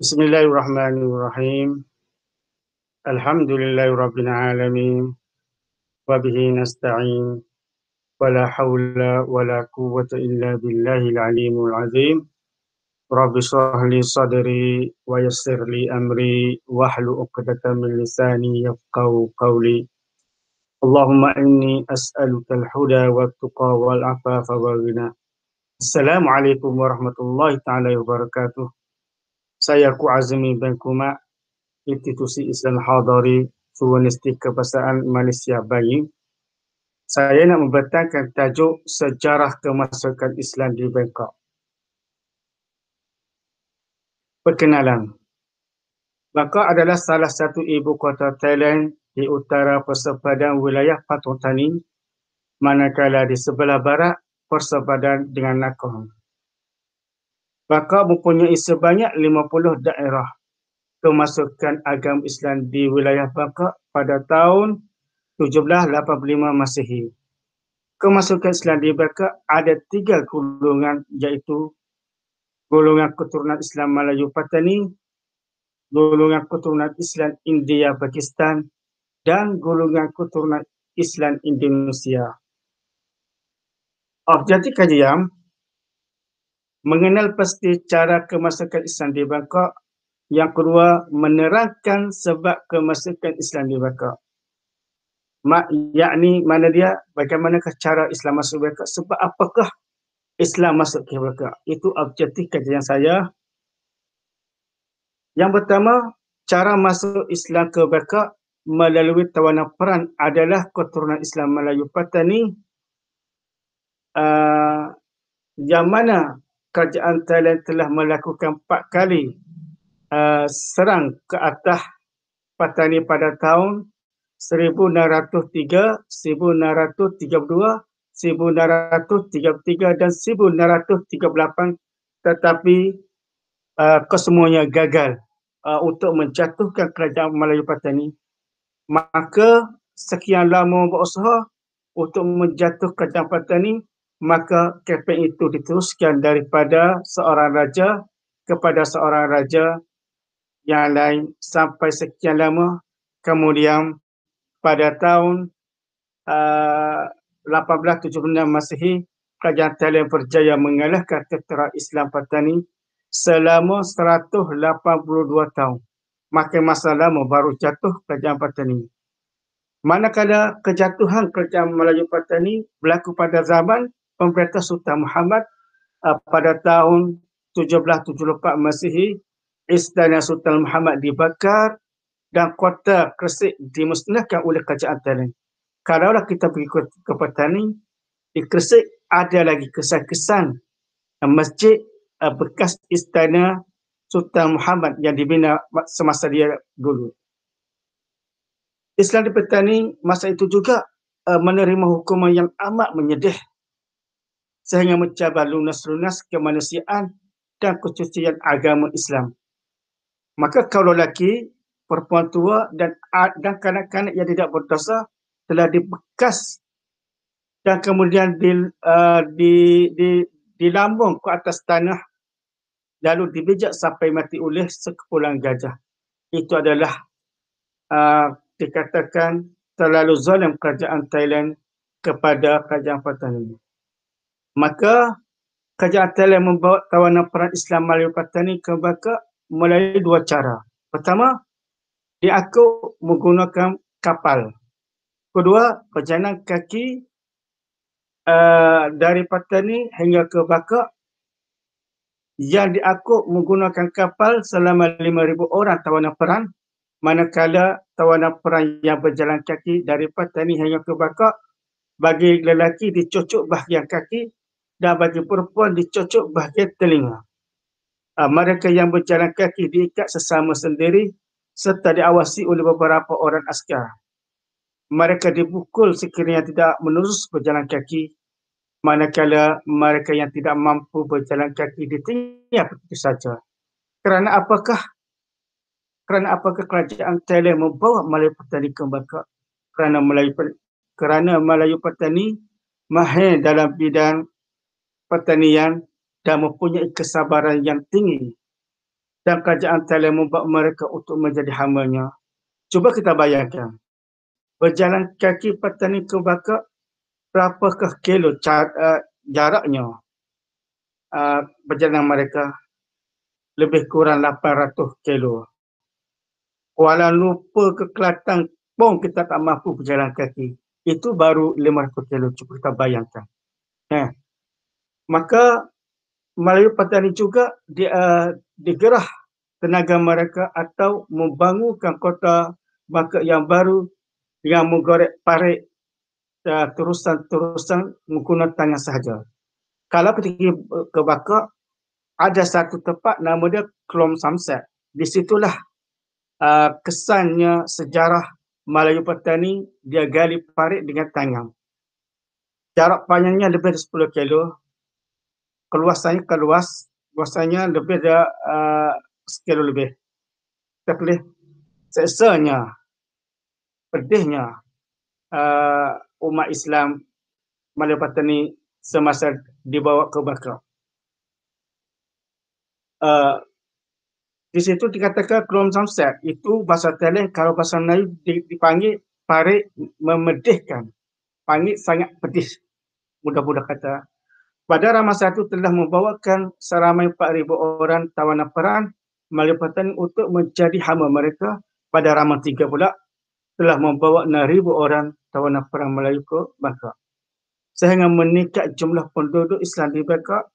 بسم الله الرحمن الرحيم الحمد لله رب العالمين وبه نستعين ولا حول ولا قوة إلا بالله العليم العظيم رب اشرح لي صدري ويسر لي أمري واحلل عقدة من لساني يفقه قولي اللهم إني أسألك الهدى والتقى والعفاف والغنى السلام عليكم ورحمة الله تعالى وبركاته saya ku azmi bengkuma institusi Islam Hadari Suwanistik Kebasaan Malaysia Bayi. Saya nak membentangkan tajuk Sejarah Kemasukan Islam di Bangkok. Perkenalan. Bangkok adalah salah satu ibu kota Thailand di utara persepadan wilayah Patong Thani manakala di sebelah barat persepadan dengan Nakhon maka mempunyai sebanyak 50 daerah kemasukan agama Islam di wilayah Baka pada tahun 1785 Masehi. Kemasukan Islam di Baka ada tiga golongan iaitu golongan keturunan Islam Melayu Patani, golongan keturunan Islam India Pakistan dan golongan keturunan Islam Indonesia. Objektif kajian mengenal pasti cara kemasukan Islam di Bangkok. Yang kedua, menerangkan sebab kemasukan Islam di Bangkok. Mak, yakni mana dia, bagaimanakah cara Islam masuk ke Bangkok, sebab apakah Islam masuk ke Bangkok. Itu objektif kajian saya. Yang pertama, cara masuk Islam ke Bangkok melalui tawanan peran adalah keturunan Islam Melayu Patani uh, yang mana kerajaan Thailand telah melakukan empat kali uh, serang ke atas Patani pada tahun 1903, 1932, 1933 dan 1938, tetapi uh, kesemuanya gagal uh, untuk menjatuhkan kerajaan Melayu Patani. Maka sekian lama berusaha untuk menjatuhkan kerajaan Patani, maka kempen itu diteruskan daripada seorang raja kepada seorang raja yang lain sampai sekian lama kemudian pada tahun eh, uh, 1876 Masihi kerajaan Thailand berjaya mengalahkan tentera Islam Patani selama 182 tahun Maka masa lama baru jatuh kerajaan Patani manakala kejatuhan kerajaan Melayu Patani berlaku pada zaman pemerintah Sultan Muhammad uh, pada tahun 1774 Masihi Istana Sultan Muhammad dibakar dan kota Kresik dimusnahkan oleh kerajaan Tanin. Kalaulah kita pergi ke, Petani, di Kresik ada lagi kesan-kesan uh, masjid uh, bekas istana Sultan Muhammad yang dibina semasa dia dulu. Islam di Petani masa itu juga uh, menerima hukuman yang amat menyedih sehingga mencabar lunas-lunas kemanusiaan dan kecucian agama Islam. Maka kalau lelaki, perempuan tua dan, dan kanak-kanak yang tidak berdosa telah dibekas dan kemudian di, uh, di, di, dilambung ke atas tanah lalu dibijak sampai mati oleh sekepulang gajah. Itu adalah uh, dikatakan terlalu zalim kerajaan Thailand kepada kerajaan pertanian. Maka kerajaan Thailand yang membawa tawanan perang Islam Melayu Pertani ke Baka melalui dua cara. Pertama, dia aku menggunakan kapal. Kedua, perjalanan kaki uh, dari Pertani hingga ke Baka yang diaku menggunakan kapal selama 5,000 orang tawanan perang manakala tawanan perang yang berjalan kaki dari Patani hingga ke Baka bagi lelaki dicucuk bahagian kaki dan bagi perempuan dicocok bahagian telinga. Ha, mereka yang berjalan kaki diikat sesama sendiri serta diawasi oleh beberapa orang askar. Mereka dipukul sekiranya tidak menerus berjalan kaki manakala mereka yang tidak mampu berjalan kaki ditinggal begitu saja. Kerana apakah? Kerana apakah kerajaan Thailand membawa Melayu pertani ke Melaka? Kerana Melayu, kerana Melayu pertani mahir dalam bidang pertanian dan mempunyai kesabaran yang tinggi dan kerajaan telah membuat mereka untuk menjadi hamanya. Cuba kita bayangkan, berjalan kaki petani ke Baka, berapakah kilo eh, jaraknya eh, berjalan mereka? Lebih kurang 800 kilo. Kuala lupa ke Kelantan pun kita tak mampu berjalan kaki. Itu baru 500 kilo. Cuba kita bayangkan. Eh maka melalui Pertani juga di, uh, digerah tenaga mereka atau membangunkan kota maka yang baru yang menggorek parit uh, terusan-terusan menggunakan tangan sahaja. Kalau pergi ke eh, kebakar, ada satu tempat nama dia Klom Samset. Di situlah uh, kesannya sejarah Melayu Pertani dia gali parit dengan tangan. Jarak panjangnya lebih dari 10 kilo keluasannya keluas luasannya lebih ada uh, sekilo lebih kita boleh seksanya pedihnya uh, umat Islam Malaypata ini semasa dibawa ke Makkah. Uh, di situ dikatakan Kulam Samsat itu bahasa Thailand kalau bahasa Melayu dipanggil parik memedihkan. Panggil sangat pedih. Mudah-mudah kata pada masa satu telah membawakan seramai 4,000 orang tawanan perang Melayu untuk menjadi hama mereka. Pada ramah tiga pula telah membawa 6,000 orang tawanan perang Melayu ke Bangka Sehingga meningkat jumlah penduduk Islam di Baka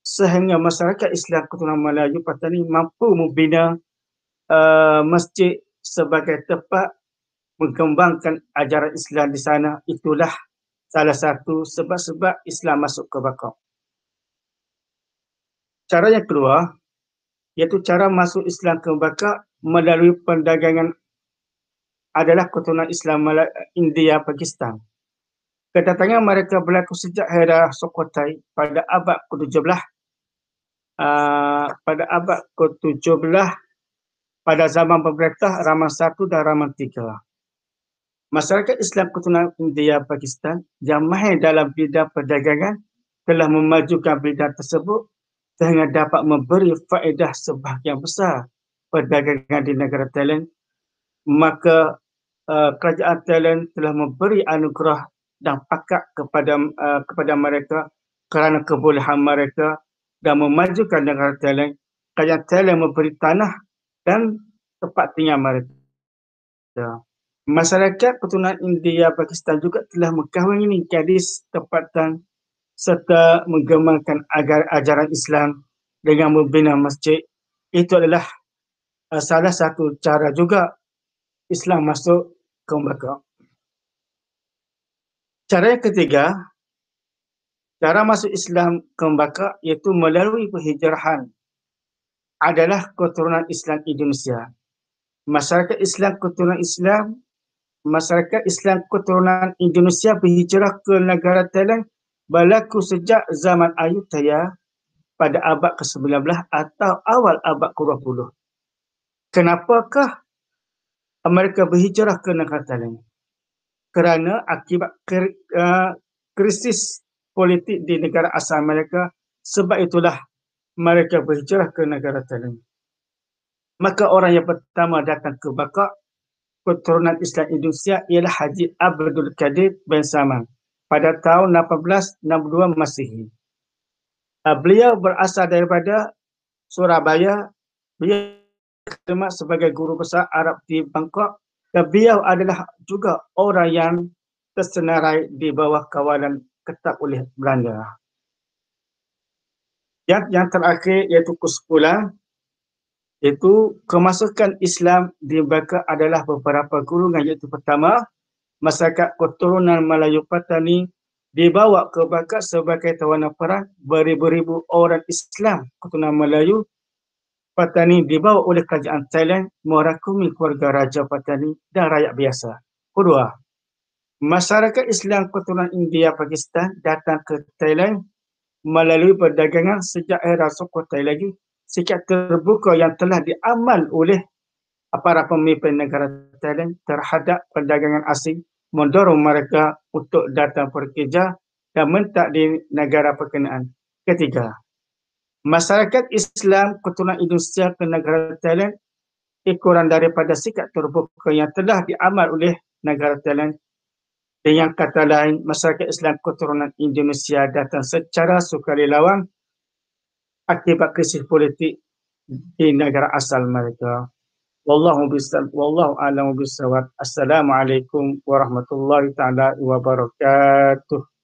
sehingga masyarakat Islam keturunan Melayu ini mampu membina uh, masjid sebagai tempat mengembangkan ajaran Islam di sana. Itulah salah satu sebab-sebab Islam masuk ke Bakau. Cara yang kedua, iaitu cara masuk Islam ke Bakau melalui perdagangan adalah keturunan Islam India Pakistan. Kedatangan mereka berlaku sejak era Sokotai pada abad ke-17 uh, pada abad ke-17 pada zaman pemerintah Rahman I dan Rahman masyarakat Islam keturunan India Pakistan yang mahir dalam bidang perdagangan telah memajukan bidang tersebut sehingga dapat memberi faedah sebahagian besar perdagangan di negara Thailand maka uh, kerajaan Thailand telah memberi anugerah dan pakat kepada uh, kepada mereka kerana kebolehan mereka dan memajukan negara Thailand kerajaan Thailand memberi tanah dan tempat tinggal mereka yeah. Masyarakat keturunan India Pakistan juga telah mengkahwini gadis tempatan serta menggemarkan agar ajaran Islam dengan membina masjid. Itu adalah uh, salah satu cara juga Islam masuk ke mereka. Cara yang ketiga, cara masuk Islam ke mereka iaitu melalui perhijrahan adalah keturunan Islam Indonesia. Masyarakat Islam, keturunan Islam masyarakat Islam keturunan Indonesia berhijrah ke negara Thailand berlaku sejak zaman Ayutthaya pada abad ke-19 atau awal abad ke-20. Kenapakah mereka berhijrah ke negara Thailand? Kerana akibat eh, krisis politik di negara asal mereka sebab itulah mereka berhijrah ke negara Thailand. Maka orang yang pertama datang ke Bakak keturunan Islam Indonesia ialah Haji Abdul Kadir bin Salman pada tahun 1862 Masihi. Ah, beliau berasal daripada Surabaya. Beliau berkhidmat sebagai guru besar Arab di Bangkok. Dan beliau adalah juga orang yang tersenarai di bawah kawalan ketat oleh Belanda. Yang, terakhir iaitu kesepuluh iaitu kemasukan Islam di mereka adalah beberapa kurungan iaitu pertama masyarakat keturunan Melayu Patani dibawa ke Bakar sebagai tawanan perang beribu-ribu orang Islam keturunan Melayu Patani dibawa oleh kerajaan Thailand merakumi keluarga Raja Patani dan rakyat biasa. Kedua, masyarakat Islam keturunan India Pakistan datang ke Thailand melalui perdagangan sejak era suku lagi sikap terbuka yang telah diamal oleh para pemimpin negara Thailand terhadap perdagangan asing mendorong mereka untuk datang bekerja dan mentak di negara perkenaan. Ketiga, masyarakat Islam keturunan Indonesia ke negara Thailand ikuran daripada sikap terbuka yang telah diamal oleh negara Thailand dengan kata lain, masyarakat Islam keturunan Indonesia datang secara sukarelawan akibat krisis politik di negara asal mereka. Wallahu bisawab. Wallahu alamu bisawab. Assalamualaikum warahmatullahi taala wabarakatuh.